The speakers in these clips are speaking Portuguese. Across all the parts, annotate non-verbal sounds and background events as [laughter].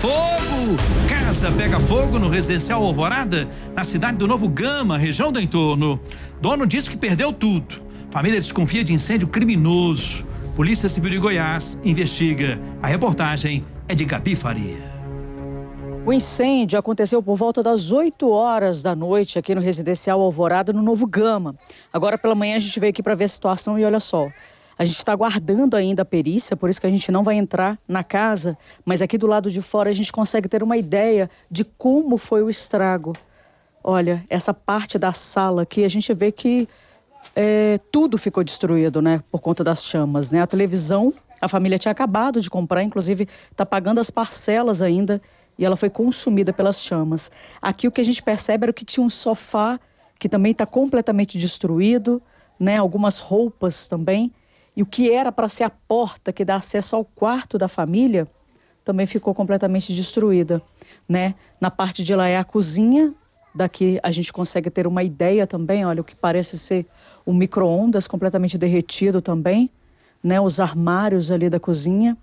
fogo! Casa pega fogo no residencial Alvorada, na cidade do Novo Gama, região do entorno. Dono diz que perdeu tudo. Família desconfia de incêndio criminoso. Polícia Civil de Goiás investiga. A reportagem é de Gabi Faria. O incêndio aconteceu por volta das 8 horas da noite aqui no residencial Alvorada, no Novo Gama. Agora pela manhã a gente veio aqui para ver a situação e olha só. A gente está aguardando ainda a perícia, por isso que a gente não vai entrar na casa, mas aqui do lado de fora a gente consegue ter uma ideia de como foi o estrago. Olha, essa parte da sala aqui, a gente vê que é, tudo ficou destruído, né? Por conta das chamas, né? A televisão, a família tinha acabado de comprar, inclusive está pagando as parcelas ainda, e ela foi consumida pelas chamas. Aqui o que a gente percebe era que tinha um sofá que também está completamente destruído, né? Algumas roupas também. E o que era para ser a porta que dá acesso ao quarto da família também ficou completamente destruída, né? Na parte de lá é a cozinha, daqui a gente consegue ter uma ideia também, olha o que parece ser o micro-ondas completamente derretido também, né? Os armários ali da cozinha,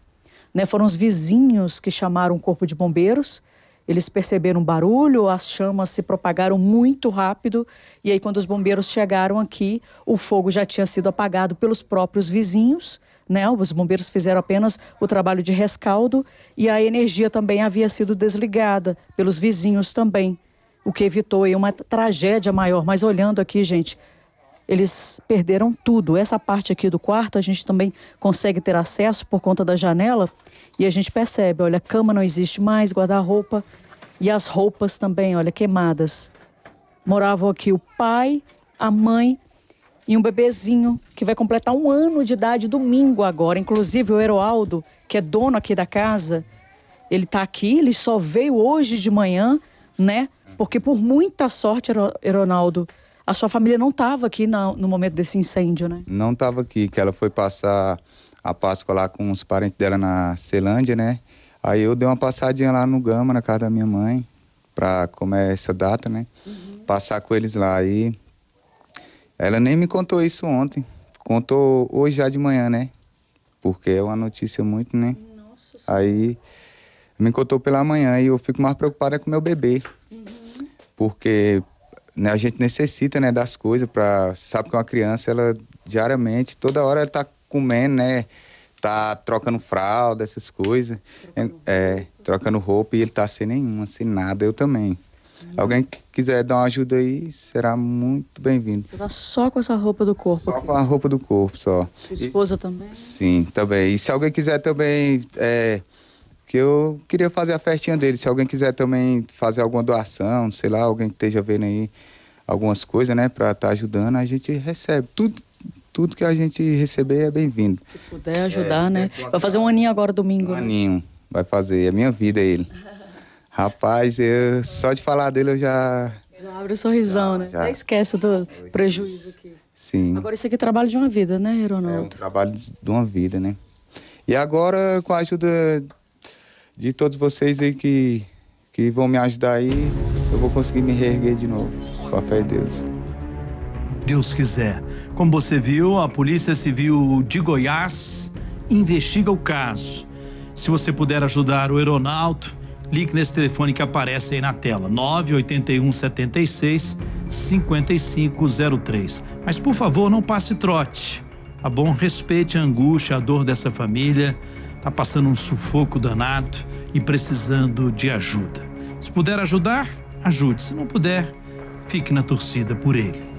né? Foram os vizinhos que chamaram o corpo de bombeiros eles perceberam barulho, as chamas se propagaram muito rápido e aí quando os bombeiros chegaram aqui, o fogo já tinha sido apagado pelos próprios vizinhos, né? Os bombeiros fizeram apenas o trabalho de rescaldo e a energia também havia sido desligada pelos vizinhos também, o que evitou aí uma tragédia maior. Mas olhando aqui, gente, eles perderam tudo. Essa parte aqui do quarto a gente também consegue ter acesso por conta da janela e a gente percebe, olha, cama não existe mais, guarda-roupa e as roupas também, olha, queimadas. Moravam aqui o pai, a mãe e um bebezinho que vai completar um ano de idade domingo agora. Inclusive o Heroaldo, que é dono aqui da casa, ele está aqui, ele só veio hoje de manhã, né? Porque por muita sorte, Heronaldo, Ero a sua família não estava aqui na, no momento desse incêndio, né? Não estava aqui, que ela foi passar a Páscoa lá com os parentes dela na Celândia, né? Aí eu dei uma passadinha lá no Gama, na casa da minha mãe, para comer é essa data, né? Uhum. Passar com eles lá. aí. ela nem me contou isso ontem. Contou hoje já de manhã, né? Porque é uma notícia muito, né? Nossa Aí me contou pela manhã e eu fico mais preocupada é com meu bebê. Uhum. Porque né, a gente necessita né, das coisas para sabe que uma criança ela diariamente toda hora ela tá comendo né tá trocando fralda essas coisas trocando é, roupa. é, trocando roupa e ele tá sem nenhuma sem nada eu também hum. alguém quiser dar uma ajuda aí será muito bem-vindo você tá só com essa roupa do corpo só aqui. com a roupa do corpo só Sua esposa e, também sim também e se alguém quiser também é, que eu queria fazer a festinha dele. Se alguém quiser também fazer alguma doação, sei lá, alguém que esteja vendo aí algumas coisas, né, para estar tá ajudando, a gente recebe. Tudo, tudo que a gente receber é bem-vindo. Se puder ajudar, é, né? Vai fazer um aninho agora domingo. Um aninho, vai fazer. É minha vida ele. [laughs] Rapaz, eu, só de falar dele eu já. Já abre o um sorrisão, já, né? Já. Até esquece do é. prejuízo aqui. Sim. Agora isso aqui é trabalho de uma vida, né, Ronaldo? É um trabalho de uma vida, né? E agora, com a ajuda de todos vocês aí que, que vão me ajudar aí, eu vou conseguir me reerguer de novo. Com a fé de Deus. Deus quiser. Como você viu, a Polícia Civil de Goiás investiga o caso. Se você puder ajudar o aeronauta, ligue nesse telefone que aparece aí na tela: 981 76 5503. Mas por favor, não passe trote, tá bom? Respeite a angústia, a dor dessa família está passando um sufoco danado e precisando de ajuda. Se puder ajudar, ajude. Se não puder, fique na torcida por ele.